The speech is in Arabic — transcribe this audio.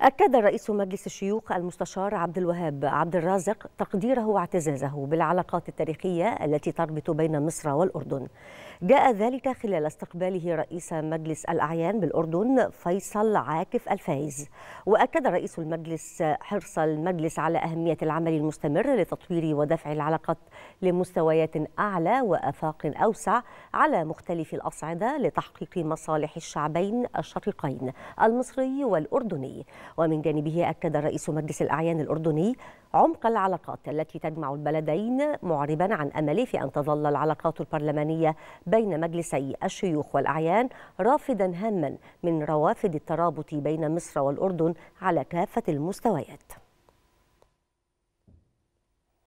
أكد رئيس مجلس الشيوخ المستشار عبد الوهاب عبد الرازق تقديره واعتزازه بالعلاقات التاريخية التي تربط بين مصر والأردن جاء ذلك خلال استقباله رئيس مجلس الأعيان بالأردن فيصل عاكف الفايز وأكد رئيس المجلس حرص المجلس على أهمية العمل المستمر لتطوير ودفع العلاقات لمستويات أعلى وأفاق أوسع على مختلف الأصعدة لتحقيق مصالح الشعبين الشقيقين المصري والأردني ومن جانبه أكد رئيس مجلس الأعيان الأردني عمق العلاقات التي تجمع البلدين معربا عن أمله في أن تظل العلاقات البرلمانية بين مجلسي الشيوخ والأعيان رافدا هاما من روافد الترابط بين مصر والأردن على كافة المستويات